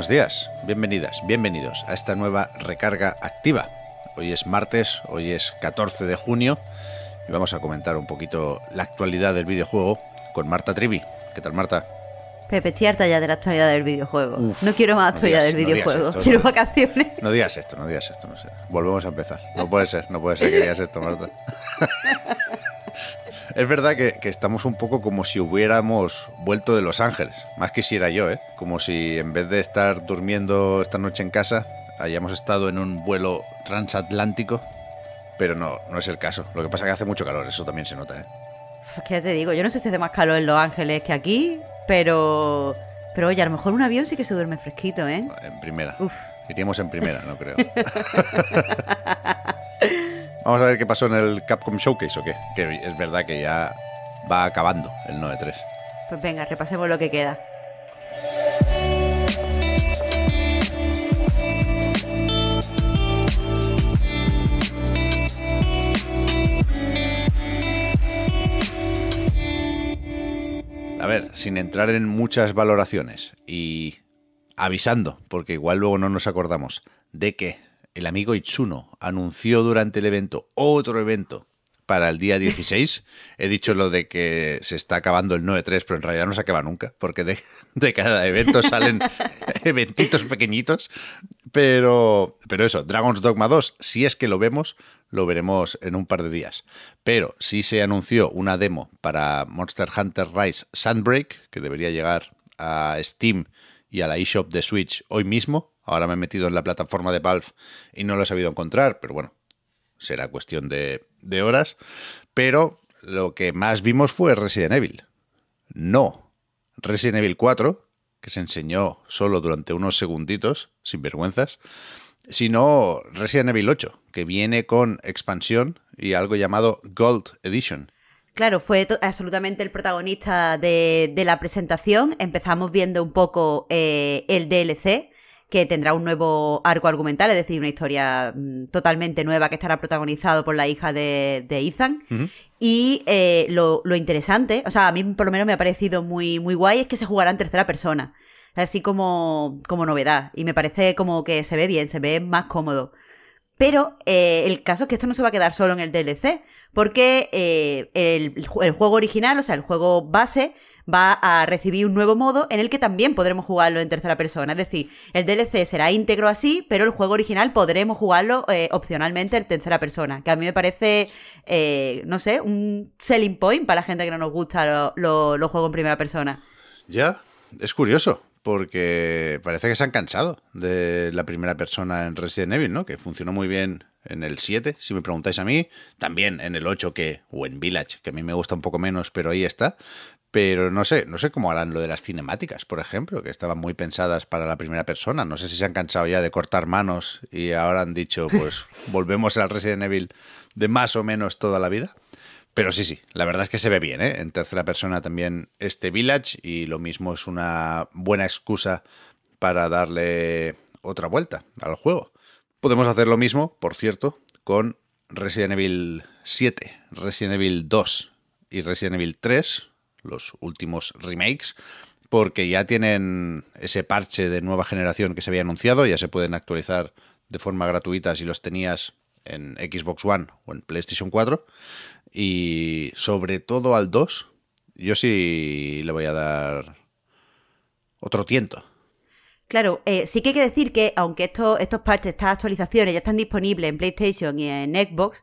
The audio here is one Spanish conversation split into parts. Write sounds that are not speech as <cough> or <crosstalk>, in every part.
buenos días, bienvenidas, bienvenidos a esta nueva recarga activa. Hoy es martes, hoy es 14 de junio y vamos a comentar un poquito la actualidad del videojuego con Marta Trivi. ¿Qué tal Marta? Pepe, estoy harta ya de la actualidad del videojuego. no quiero más actualidad del videojuego, quiero vacaciones. No digas esto, no digas esto, no sé. Volvemos a empezar. No puede ser, no puede ser que digas esto, Marta. <laughs> Es verdad que, que, estamos un poco como si hubiéramos vuelto de Los Ángeles, más quisiera yo, ¿eh? Como si en vez de estar durmiendo esta noche en casa, hayamos estado en un vuelo transatlántico, pero no, no es el caso. Lo que pasa es que hace mucho calor, eso también se nota, ¿eh? Pues que ya te digo, yo no sé si hace más calor en Los Ángeles que aquí, pero... Pero oye, a lo mejor un avión sí que se duerme fresquito, ¿eh? En primera. Uf. Iríamos en primera, no creo. <laughs> Vamos a ver qué pasó en el Capcom Showcase o qué. Que es verdad que ya va acabando el 9-3. Pues venga, repasemos lo que queda. A ver, sin entrar en muchas valoraciones y avisando, porque igual luego no nos acordamos de que el amigo Itsuno anunció durante el evento otro evento para el día 16. <laughs> He dicho lo de que se está acabando el 9-3, pero en realidad no se acaba nunca, porque de, cada evento <laughs> salen eventitos pequeñitos. Pero, pero eso, Dragon's Dogma 2, si es que lo vemos, lo veremos en un par de días. Pero sí se anunció una demo para Monster Hunter Rise Sunbreak, que debería llegar a Steam y a la eShop de Switch hoy mismo. Ahora me he metido en la plataforma de Valve y no lo he sabido encontrar, pero bueno, será cuestión de, horas. Pero lo que más vimos fue Resident Evil. No, Resident Evil 4, que se enseñó solo durante unos segunditos, sin vergüenzas, sino Resident Evil 8, que viene con expansión y algo llamado Gold Edition. Claro, fue absolutamente el protagonista de, la presentación. Empezamos viendo un poco eh, el DLC, que tendrá un nuevo arco argumental, es decir, una historia mm, totalmente nueva que estará protagonizado por la hija de, de Ethan. Y eh, lo, interesante, o sea, a mí por lo menos me ha parecido muy, muy guay, es que se jugará en tercera persona, así como, como novedad. Y me parece como que se ve bien, se ve más cómodo. Pero eh, el caso es que esto no se va a quedar solo en el DLC, porque eh, el, juego original, o sea, el juego base, va a recibir un nuevo modo en el que también podremos jugarlo en tercera persona. Es decir, el DLC será íntegro así, pero el juego original podremos jugarlo eh, opcionalmente en tercera persona, que a mí me parece, eh, no sé, un selling point para la gente que no nos gusta los lo, juegos en primera persona. Ya, es curioso, porque parece que se han cansado de la primera persona en Resident Evil, ¿no? Que funcionó muy bien en el 7, si me preguntáis a mí, también en el 8 que, o en Village, que a mí me gusta un poco menos, pero ahí está. Pero no sé, no sé cómo harán lo de las cinemáticas, por ejemplo, que estaban muy pensadas para la primera persona. No sé si se han cansado ya de cortar manos y ahora han dicho, pues <laughs> volvemos al Resident Evil de más o menos toda la vida. Pero sí, sí, la verdad es que se ve bien, ¿eh? En tercera persona también este Village y lo mismo es una buena excusa para darle otra vuelta al juego. Podemos hacer lo mismo, por cierto, con Resident Evil 7, Resident Evil 2 y Resident Evil 3, los últimos remakes, porque ya tienen ese parche de nueva generación que se había anunciado, ya se pueden actualizar de forma gratuita si los tenías en Xbox One o en PlayStation 4, y sobre todo al 2, yo sí le voy a dar otro tiento. Claro, eh, sí que hay que decir que aunque estos parches, estas actualizaciones ya están disponibles en PlayStation y en Xbox,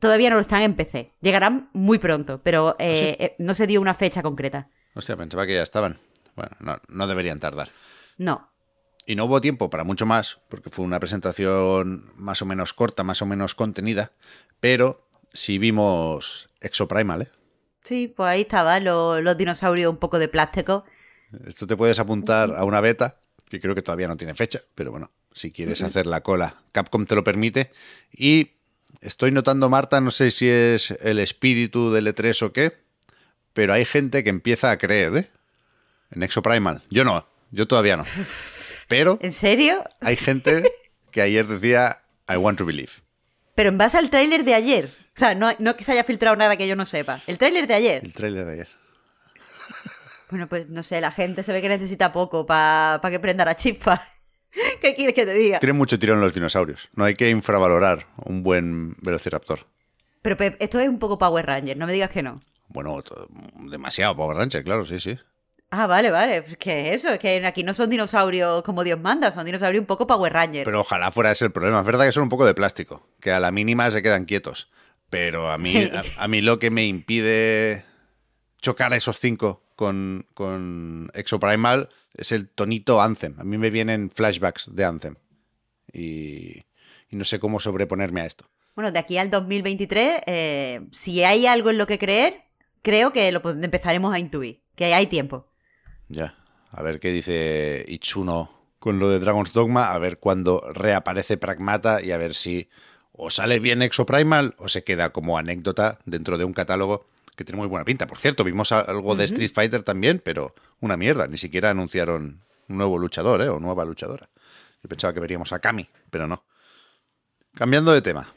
todavía no lo están en PC. Llegarán muy pronto, pero ¿Ah, eh, eh, no se dio una fecha concreta. Hostia, pensaba que ya estaban. Bueno, no, deberían tardar. No. Y no hubo tiempo para mucho más, porque fue una presentación más o menos corta, más o menos contenida, pero si vimos Exoprimal, ¿eh? Sí, pues ahí estaban los dinosaurios un poco de plástico. Esto te puedes apuntar a una beta, que creo que todavía no tiene fecha, pero bueno, si quieres hacer la cola, Capcom te lo permite. Y estoy notando, Marta, no sé si es el espíritu del E3 o qué, pero hay gente que empieza a creer, ¿eh? En Exoprimal. Yo no, yo todavía no. <laughs> Pero. ¿En serio? Hay gente que ayer decía, I want to believe. Pero en base al tráiler de ayer. O sea, no, que se haya filtrado nada que yo no sepa. El tráiler de ayer. El tráiler de ayer. Bueno, pues no sé, la gente se ve que necesita poco para que prenda la chispa. <laughs> ¿Qué quieres que te diga? Tienen mucho tirón los dinosaurios. No hay que infravalorar un buen velociraptor. Pero esto es un poco Power Ranger, no me digas que no. Bueno, demasiado Power Ranger, claro, sí, sí. Ah, vale, vale. Pues, es que eso? Es que aquí no son dinosaurios como Dios manda, son dinosaurios un poco Power Ranger. Pero ojalá fuera ese el problema. Es verdad que son un poco de plástico, que a la mínima se quedan quietos. Pero a mí, a, a mí lo que me impide chocar a esos cinco con, Exoprimal es el tonito Anthem. A mí me vienen flashbacks de Anthem. Y, no sé cómo sobreponerme a esto. Bueno, de aquí al 2023, eh, si hay algo en lo que creer, creo que lo empezaremos a intuir, que hay tiempo. Ya, a ver qué dice Ichuno con lo de Dragon's Dogma, a ver cuándo reaparece Pragmata y a ver si o sale bien Exoprimal o se queda como anécdota dentro de un catálogo que tiene muy buena pinta. Por cierto, vimos algo de Street Fighter también, pero una mierda. Ni siquiera anunciaron un nuevo luchador ¿eh? o nueva luchadora. Yo pensaba que veríamos a Kami, pero no. Cambiando de tema.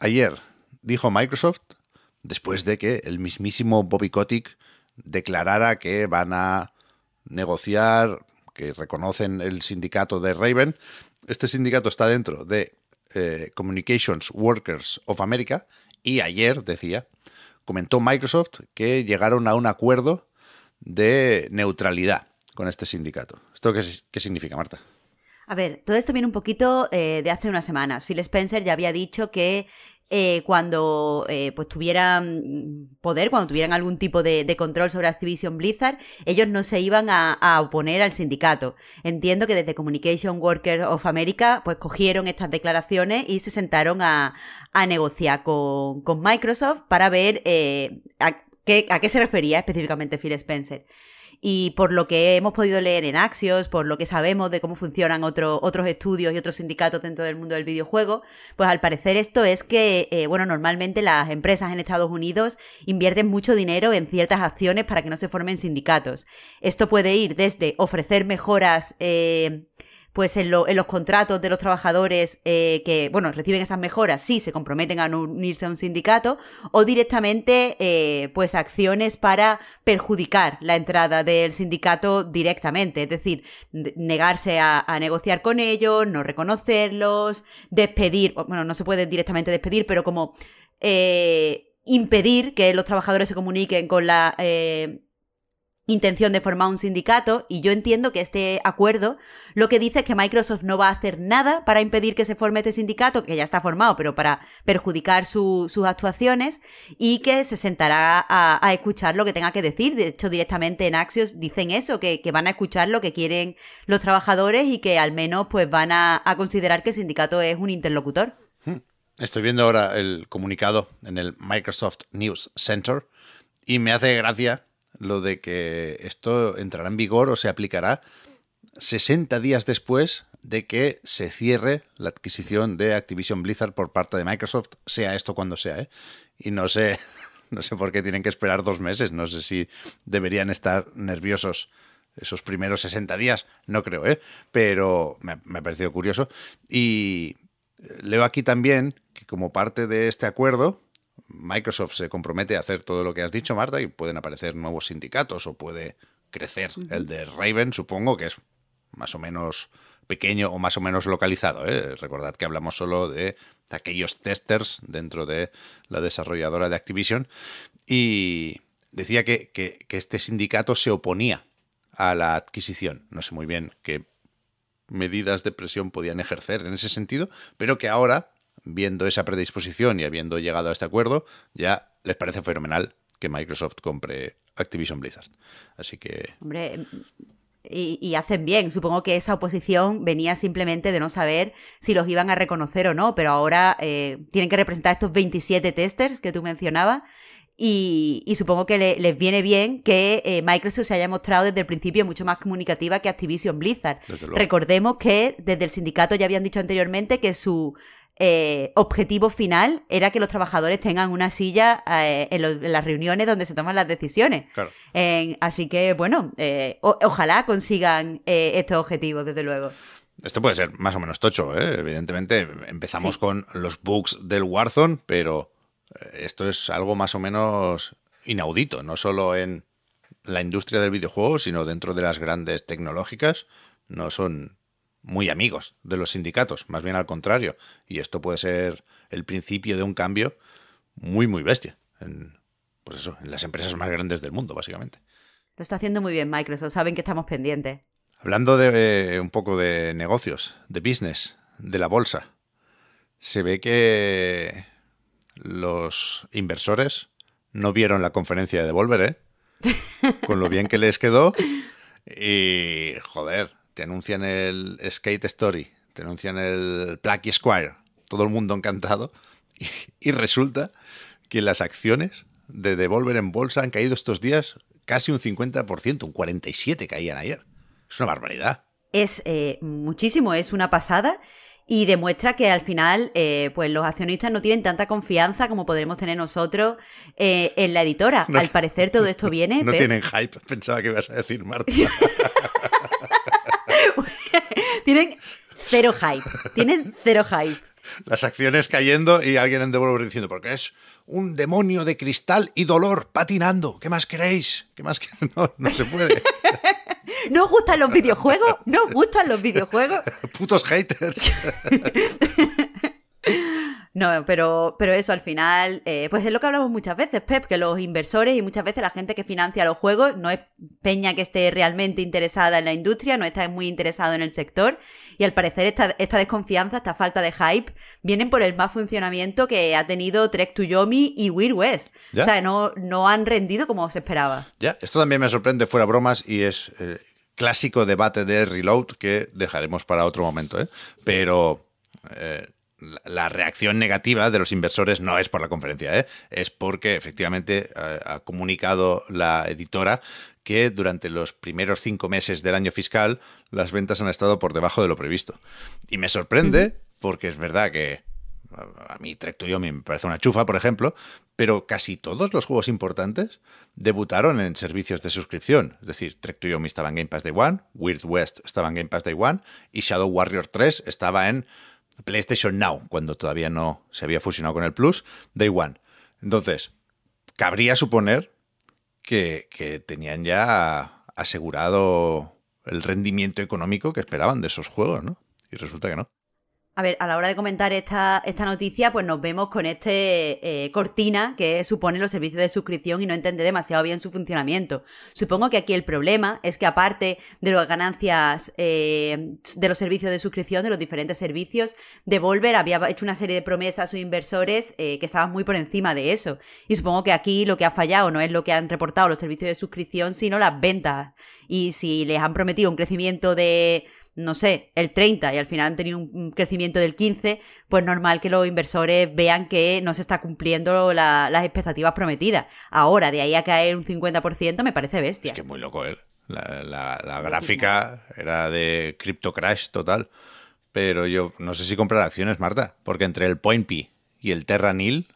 Ayer dijo Microsoft, después de que el mismísimo Bobby Kotick declarara que van a negociar, que reconocen el sindicato de Raven. Este sindicato está dentro de eh, Communications Workers of America y ayer decía comentó Microsoft que llegaron a un acuerdo de neutralidad con este sindicato. ¿Esto qué, significa, Marta? A ver, todo esto viene un poquito eh, de hace unas semanas. Phil Spencer ya había dicho que eh, cuando eh, pues tuvieran poder, cuando tuvieran algún tipo de, control sobre Activision Blizzard, ellos no se iban a, oponer al sindicato. Entiendo que desde Communication Workers of America pues cogieron estas declaraciones y se sentaron a, a negociar con, con, Microsoft para ver eh, a, qué, a qué se refería específicamente Phil Spencer. Y por lo que hemos podido leer en Axios, por lo que sabemos de cómo funcionan otros estudios y otros sindicatos dentro del mundo del videojuego, pues al parecer esto es que, eh, bueno, normalmente las empresas en Estados Unidos invierten mucho dinero en ciertas acciones para que no se formen sindicatos. Esto puede ir desde ofrecer mejoras... Eh, pues en, los contratos de los trabajadores eh, que, bueno, reciben esas mejoras, sí, se comprometen a unirse a un sindicato, o directamente, eh, pues, acciones para perjudicar la entrada del sindicato directamente, es decir, negarse a, negociar con ellos, no reconocerlos, despedir, bueno, no se puede directamente despedir, pero como... Eh, impedir que los trabajadores se comuniquen con la intención de formar un sindicato y yo entiendo que este acuerdo lo que dice es que Microsoft no va a hacer nada para impedir que se forme este sindicato, que ya está formado, pero para perjudicar sus actuaciones y que se sentará a, escuchar lo que tenga que decir. De hecho, directamente en Axios dicen eso, que, van a escuchar lo que quieren los trabajadores y que al menos pues van a, a considerar que el sindicato es un interlocutor. Hmm. Estoy viendo ahora el comunicado en el Microsoft News Center y me hace gracia lo de que esto entrará en vigor o se aplicará 60 días después de que se cierre la adquisición de Activision Blizzard por parte de Microsoft, sea esto cuando sea, ¿eh? Y no sé, <laughs> no sé por qué tienen que esperar dos meses, no sé si deberían estar nerviosos esos primeros 60 días, no creo, ¿eh? Pero me, me ha parecido curioso. Y eh, leo aquí también que como parte de este acuerdo, Microsoft se compromete a hacer todo lo que has dicho, Marta, y pueden aparecer nuevos sindicatos o puede crecer. El de Raven, supongo que es más o menos pequeño o más o menos localizado. ¿eh? Recordad que hablamos solo de aquellos testers dentro de la desarrolladora de Activision. Y decía que este sindicato se oponía a la adquisición. No sé muy bien qué medidas de presión podían ejercer en ese sentido, pero que ahora viendo esa predisposición y habiendo llegado a este acuerdo, ya les parece fenomenal que Microsoft compre Activision Blizzard. Así que... Hombre, y, hacen bien. Supongo que esa oposición venía simplemente de no saber si los iban a reconocer o no, pero ahora eh, tienen que representar estos 27 testers que tú mencionabas. Y, supongo que les viene bien que eh, Microsoft se haya mostrado desde el principio mucho más comunicativa que Activision Blizzard. Recordemos que desde el sindicato ya habían dicho anteriormente que su eh, objetivo final era que los trabajadores tengan una silla eh, en, las reuniones donde se toman las decisiones. así que, bueno, eh, ojalá consigan estos objetivos, desde luego. Esto puede ser más o menos tocho, evidentemente. Empezamos con los bugs del Warzone, pero esto es algo más o menos inaudito, no solo en la industria del videojuego, sino dentro de las grandes tecnológicas. No son muy amigos de los sindicatos, más bien al contrario. Y esto puede ser el principio de un cambio muy, muy bestia en, pues eso, en las empresas más grandes del mundo, básicamente. Lo está haciendo muy bien Microsoft, saben que estamos pendientes. Hablando de eh, un poco de negocios, de business, de la bolsa, se ve que los inversores no vieron la conferencia de Devolver, ¿eh? <laughs> Con lo bien que les quedó. Y, joder, te anuncian el Skate Story, te anuncian el Plucky Square todo el mundo encantado, <laughs> y, resulta que las acciones de Devolver en bolsa han caído estos días casi un 50%, un 47% caían ayer. Es una barbaridad. Es eh, muchísimo, es una pasada y demuestra que al final eh, pues los accionistas no tienen tanta confianza como podremos tener nosotros eh, en la editora. al parecer todo esto <laughs> viene... No tienen hype, pensaba que ibas a decir Marta. <laughs> Tienen cero hype. Tienen cero hype. Las acciones cayendo y alguien en Devolver diciendo, porque es un demonio de cristal y dolor patinando. ¿Qué más queréis? ¿Qué más queréis? <laughs> No, no se puede. <laughs> ¿No os gustan los videojuegos? ¿No os gustan los videojuegos? <laughs> Putos haters. No, pero, pero eso al final, eh, pues es lo que hablamos muchas veces, Pep, que los inversores y muchas veces la gente que financia los juegos no es peña que esté realmente interesada en la industria, no está muy interesado en el sector y al parecer esta, desconfianza, esta falta de hype, vienen por el mal funcionamiento que ha tenido Trek to Yomi y Weird West. O sea, no, no han rendido como se esperaba. Ya, esto también me sorprende fuera bromas y es eh, clásico debate de Reload que dejaremos para otro momento, ¿eh? Pero... Eh, la reacción negativa de los inversores no es por la conferencia, ¿eh? es porque efectivamente eh, ha comunicado la editora que durante los primeros cinco meses del año fiscal las ventas han estado por debajo de lo previsto. Y me sorprende porque es verdad que a mí Trek to Yomi me parece una chufa, por ejemplo, pero casi todos los juegos importantes debutaron en servicios de suscripción. Es decir, Trek to Yomi estaba en Game Pass Day One, Weird West estaba en Game Pass Day One y Shadow Warrior 3 estaba en PlayStation Now, cuando todavía no se había fusionado con el Plus, Day One. Entonces, cabría suponer que, que tenían ya asegurado el rendimiento económico que esperaban de esos juegos, ¿no? Y resulta que no a ver, a la hora de comentar esta, esta noticia, pues nos vemos con este eh, cortina que supone los servicios de suscripción y no entiende demasiado bien su funcionamiento. Supongo que aquí el problema es que aparte de las ganancias eh, de los servicios de suscripción, de los diferentes servicios, Devolver había hecho una serie de promesas a sus inversores eh, que estaban muy por encima de eso. Y supongo que aquí lo que ha fallado no es lo que han reportado los servicios de suscripción, sino las ventas. Y si les han prometido un crecimiento de no sé, el 30 y al final han tenido un crecimiento del 15, pues normal que los inversores vean que no se está cumpliendo las expectativas prometidas. Ahora, de ahí a caer un 50% me parece bestia. Es que muy loco él. La, gráfica era de crypto crash total. Pero yo no sé si comprar acciones, Marta, porque entre el Point P y el Terra Nil,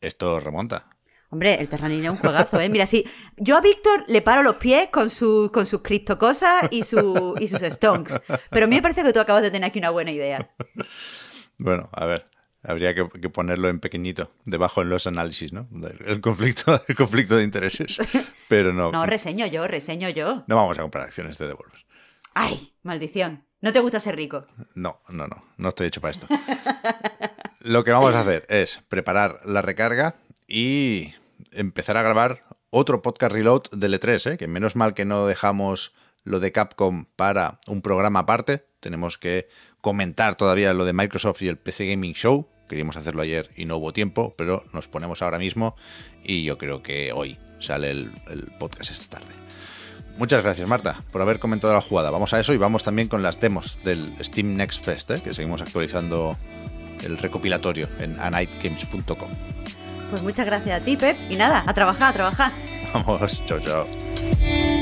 esto remonta. Hombre, el Terranin es un juegazo, ¿eh? Mira, sí, yo a Víctor le paro los pies con, su, con sus criptocosas y, su, y sus stonks. Pero a mí me parece que tú acabas de tener aquí una buena idea. Bueno, a ver, habría que, ponerlo en pequeñito, debajo en los análisis, ¿no? El conflicto, <laughs> el conflicto de intereses. Pero no. No, reseño yo, reseño yo. No vamos a comprar acciones de Devolver. ¡Ay! Maldición. ¿No te gusta ser rico? No, no, no. No estoy hecho para esto. Lo que vamos a hacer es preparar la recarga y empezar a grabar otro podcast reload de E3, ¿eh? que menos mal que no dejamos lo de Capcom para un programa aparte. Tenemos que comentar todavía lo de Microsoft y el PC Gaming Show. Queríamos hacerlo ayer y no hubo tiempo, pero nos ponemos ahora mismo y yo creo que hoy sale el, podcast esta tarde. Muchas gracias, Marta, por haber comentado la jugada. Vamos a eso y vamos también con las demos del Steam Next Fest, ¿eh? que seguimos actualizando el recopilatorio en anightgames.com. Pues muchas gracias a ti, Pep. Y nada, a trabajar, a trabajar. Vamos, chao, chao.